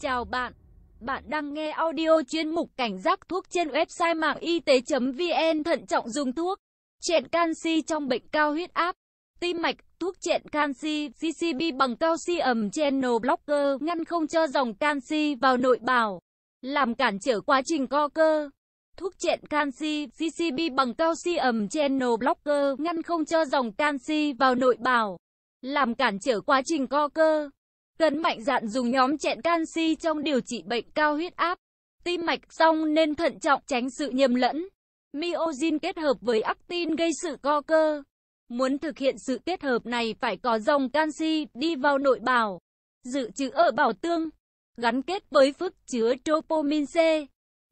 Chào bạn, bạn đang nghe audio chuyên mục cảnh giác thuốc trên website mạng y tế.vn thận trọng dùng thuốc. Chuyện canxi trong bệnh cao huyết áp, tim mạch, thuốc chuyện canxi, CCB bằng calcium channel blocker ngăn không cho dòng canxi vào nội bào, làm cản trở quá trình co cơ. Thuốc chuyện canxi, CCB bằng calcium channel blocker ngăn không cho dòng canxi vào nội bào, làm cản trở quá trình co cơ cần mạnh dạn dùng nhóm chẹn canxi trong điều trị bệnh cao huyết áp, tim mạch xong nên thận trọng tránh sự nhầm lẫn. Myosin kết hợp với actin gây sự co cơ. Muốn thực hiện sự kết hợp này phải có dòng canxi đi vào nội bào, dự trữ ở bảo tương, gắn kết với phức chứa tropomin C.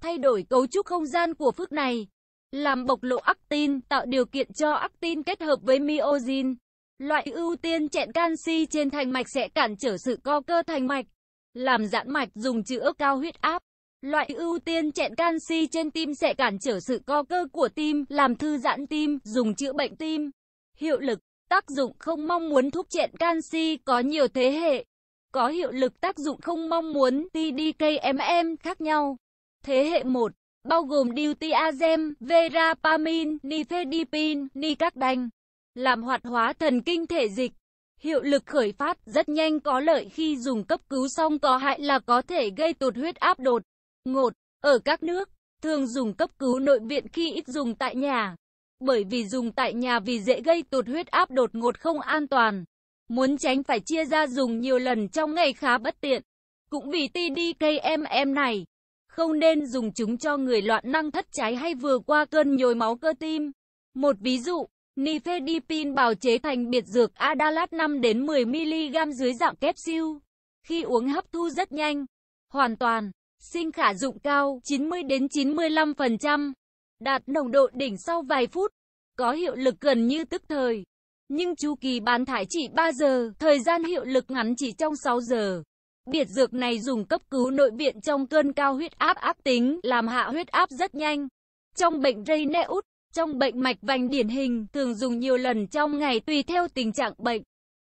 Thay đổi cấu trúc không gian của phức này, làm bộc lộ actin tạo điều kiện cho actin kết hợp với myosin. Loại ưu tiên chẹn canxi trên thành mạch sẽ cản trở sự co cơ thành mạch, làm giãn mạch dùng chữa cao huyết áp. Loại ưu tiên chẹn canxi trên tim sẽ cản trở sự co cơ của tim, làm thư giãn tim, dùng chữa bệnh tim. Hiệu lực, tác dụng không mong muốn thuốc chẹn canxi có nhiều thế hệ. Có hiệu lực tác dụng không mong muốn TDKMM khác nhau. Thế hệ 1, bao gồm diltiazem, verapamine, nifedipin, nicardanh làm hoạt hóa thần kinh thể dịch. Hiệu lực khởi phát rất nhanh có lợi khi dùng cấp cứu xong có hại là có thể gây tụt huyết áp đột. Ngột, ở các nước, thường dùng cấp cứu nội viện khi ít dùng tại nhà. Bởi vì dùng tại nhà vì dễ gây tụt huyết áp đột ngột không an toàn. Muốn tránh phải chia ra dùng nhiều lần trong ngày khá bất tiện. Cũng vì TDKMM này, không nên dùng chúng cho người loạn năng thất trái hay vừa qua cơn nhồi máu cơ tim. Một ví dụ, Nifedipine bào chế thành biệt dược Adalat 5 đến 10 mg dưới dạng siêu, Khi uống hấp thu rất nhanh, hoàn toàn, sinh khả dụng cao 90 đến 95%, đạt nồng độ đỉnh sau vài phút, có hiệu lực gần như tức thời. Nhưng chu kỳ bán thải chỉ 3 giờ, thời gian hiệu lực ngắn chỉ trong 6 giờ. Biệt dược này dùng cấp cứu nội viện trong cơn cao huyết áp ác tính, làm hạ huyết áp rất nhanh. Trong bệnh Raynaud, trong bệnh mạch vành điển hình, thường dùng nhiều lần trong ngày tùy theo tình trạng bệnh.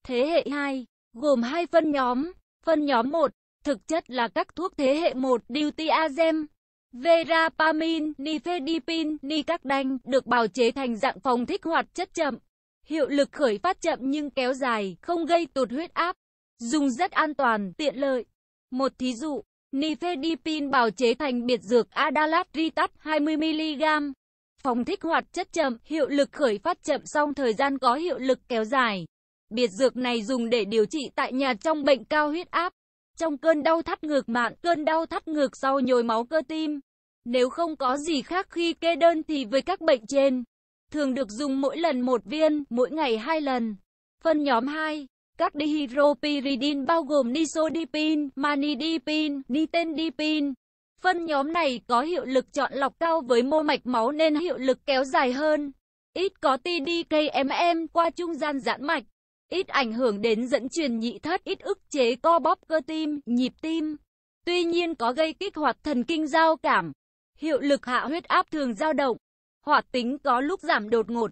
Thế hệ 2, gồm hai phân nhóm. Phân nhóm 1, thực chất là các thuốc thế hệ 1, diltiazem, verapamine, nifedipin nicacdanh, được bào chế thành dạng phòng thích hoạt chất chậm. Hiệu lực khởi phát chậm nhưng kéo dài, không gây tụt huyết áp. Dùng rất an toàn, tiện lợi. Một thí dụ, nifedipin bào chế thành biệt dược Adalat Ritat 20mg Phòng thích hoạt chất chậm, hiệu lực khởi phát chậm song thời gian có hiệu lực kéo dài. Biệt dược này dùng để điều trị tại nhà trong bệnh cao huyết áp, trong cơn đau thắt ngược mạn, cơn đau thắt ngược sau nhồi máu cơ tim. Nếu không có gì khác khi kê đơn thì với các bệnh trên, thường được dùng mỗi lần một viên, mỗi ngày hai lần. Phân nhóm 2 các dihydropyridin bao gồm nisodipin, manidipin, nitendipin, Phân nhóm này có hiệu lực chọn lọc cao với mô mạch máu nên hiệu lực kéo dài hơn. Ít có TDKMM qua trung gian giãn mạch. Ít ảnh hưởng đến dẫn truyền nhị thất, ít ức chế co bóp cơ tim, nhịp tim. Tuy nhiên có gây kích hoạt thần kinh giao cảm. Hiệu lực hạ huyết áp thường dao động. Hoạt tính có lúc giảm đột ngột.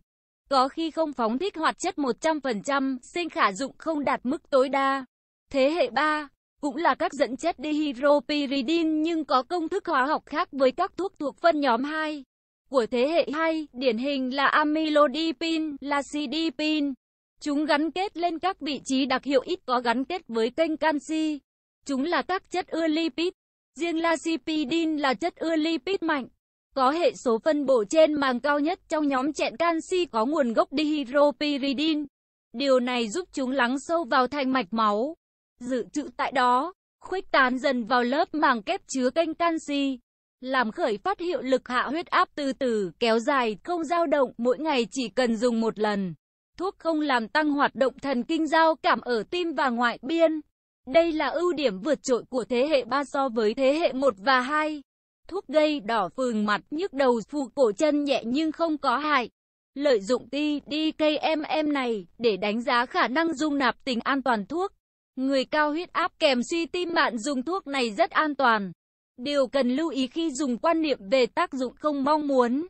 Có khi không phóng thích hoạt chất 100%, sinh khả dụng không đạt mức tối đa. Thế hệ 3 cũng là các dẫn chất dihydropyridin nhưng có công thức hóa học khác với các thuốc thuộc phân nhóm 2 của thế hệ 2, điển hình là amylodipin, lacidipin. Chúng gắn kết lên các vị trí đặc hiệu ít có gắn kết với kênh canxi. Chúng là các chất ưa lipid. Riêng lacipidin là chất ưa lipid mạnh. Có hệ số phân bổ trên màng cao nhất trong nhóm chẹn canxi có nguồn gốc dihydropyridin. Điều này giúp chúng lắng sâu vào thành mạch máu dự trữ tại đó, khuếch tán dần vào lớp màng kép chứa kênh canxi, làm khởi phát hiệu lực hạ huyết áp từ từ, kéo dài, không dao động, mỗi ngày chỉ cần dùng một lần. Thuốc không làm tăng hoạt động thần kinh giao cảm ở tim và ngoại biên. Đây là ưu điểm vượt trội của thế hệ 3 so với thế hệ 1 và 2. Thuốc gây đỏ phừng mặt, nhức đầu, phù cổ chân nhẹ nhưng không có hại. Lợi dụng TDKMM này để đánh giá khả năng dung nạp tình an toàn thuốc. Người cao huyết áp kèm suy tim mạn dùng thuốc này rất an toàn. Điều cần lưu ý khi dùng quan niệm về tác dụng không mong muốn.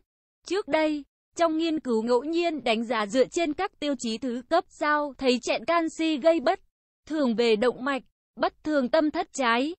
Trước đây, trong nghiên cứu ngẫu nhiên đánh giá dựa trên các tiêu chí thứ cấp sao thấy chẹn canxi gây bất thường về động mạch, bất thường tâm thất trái,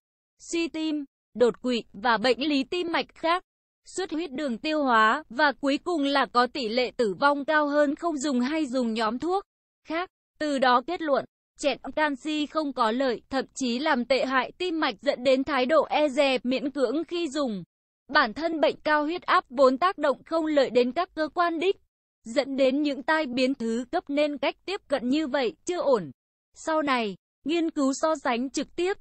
suy tim, đột quỵ và bệnh lý tim mạch khác, xuất huyết đường tiêu hóa và cuối cùng là có tỷ lệ tử vong cao hơn không dùng hay dùng nhóm thuốc khác. Từ đó kết luận chẹn canxi không có lợi, thậm chí làm tệ hại tim mạch dẫn đến thái độ e dè miễn cưỡng khi dùng. Bản thân bệnh cao huyết áp vốn tác động không lợi đến các cơ quan đích, dẫn đến những tai biến thứ cấp nên cách tiếp cận như vậy chưa ổn. Sau này, nghiên cứu so sánh trực tiếp,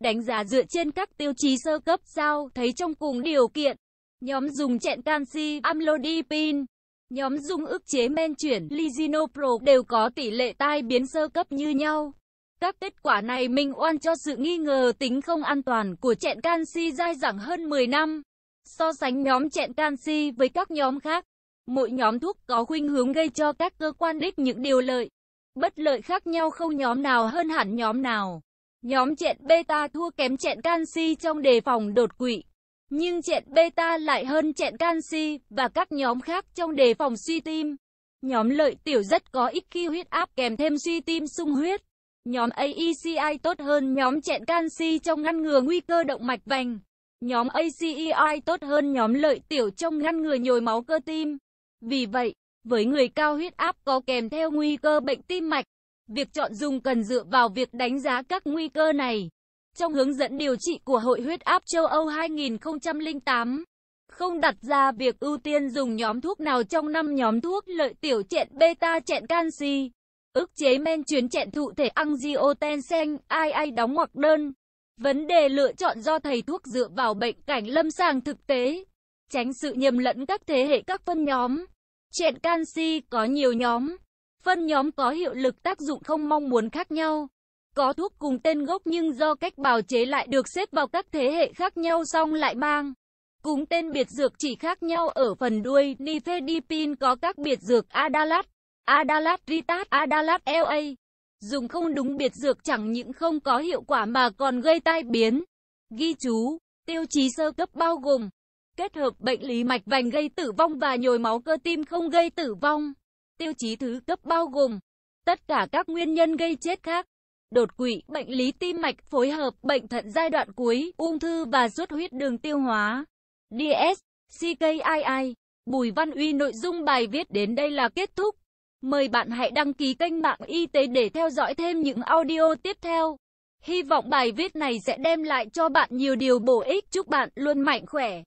đánh giá dựa trên các tiêu chí sơ cấp sao thấy trong cùng điều kiện, nhóm dùng chẹn canxi amlodipine Nhóm dung ức chế men chuyển Lizinopro đều có tỷ lệ tai biến sơ cấp như nhau. Các kết quả này minh oan cho sự nghi ngờ tính không an toàn của chẹn canxi dai dẳng hơn 10 năm. So sánh nhóm chẹn canxi với các nhóm khác, mỗi nhóm thuốc có khuynh hướng gây cho các cơ quan đích những điều lợi, bất lợi khác nhau không nhóm nào hơn hẳn nhóm nào. Nhóm chẹn beta thua kém chẹn canxi trong đề phòng đột quỵ. Nhưng chẹn beta lại hơn chẹn canxi và các nhóm khác trong đề phòng suy tim. Nhóm lợi tiểu rất có ích khi huyết áp kèm thêm suy tim sung huyết. Nhóm AECI tốt hơn nhóm chẹn canxi trong ngăn ngừa nguy cơ động mạch vành. Nhóm ACEI tốt hơn nhóm lợi tiểu trong ngăn ngừa nhồi máu cơ tim. Vì vậy, với người cao huyết áp có kèm theo nguy cơ bệnh tim mạch, việc chọn dùng cần dựa vào việc đánh giá các nguy cơ này trong hướng dẫn điều trị của Hội huyết áp châu Âu 2008 không đặt ra việc ưu tiên dùng nhóm thuốc nào trong năm nhóm thuốc lợi tiểu chẹn beta chẹn canxi, ức chế men chuyến chẹn thụ thể angiotensin ai ai đóng hoặc đơn. Vấn đề lựa chọn do thầy thuốc dựa vào bệnh cảnh lâm sàng thực tế, tránh sự nhầm lẫn các thế hệ các phân nhóm. Chẹn canxi có nhiều nhóm, phân nhóm có hiệu lực tác dụng không mong muốn khác nhau có thuốc cùng tên gốc nhưng do cách bào chế lại được xếp vào các thế hệ khác nhau song lại mang. Cùng tên biệt dược chỉ khác nhau ở phần đuôi, nifedipin có các biệt dược Adalat, Adalat Ritat, Adalat LA. Dùng không đúng biệt dược chẳng những không có hiệu quả mà còn gây tai biến. Ghi chú, tiêu chí sơ cấp bao gồm kết hợp bệnh lý mạch vành gây tử vong và nhồi máu cơ tim không gây tử vong. Tiêu chí thứ cấp bao gồm tất cả các nguyên nhân gây chết khác đột quỵ, bệnh lý tim mạch phối hợp, bệnh thận giai đoạn cuối, ung thư và xuất huyết đường tiêu hóa. DS, CKII, Bùi Văn Uy nội dung bài viết đến đây là kết thúc. Mời bạn hãy đăng ký kênh mạng y tế để theo dõi thêm những audio tiếp theo. Hy vọng bài viết này sẽ đem lại cho bạn nhiều điều bổ ích. Chúc bạn luôn mạnh khỏe.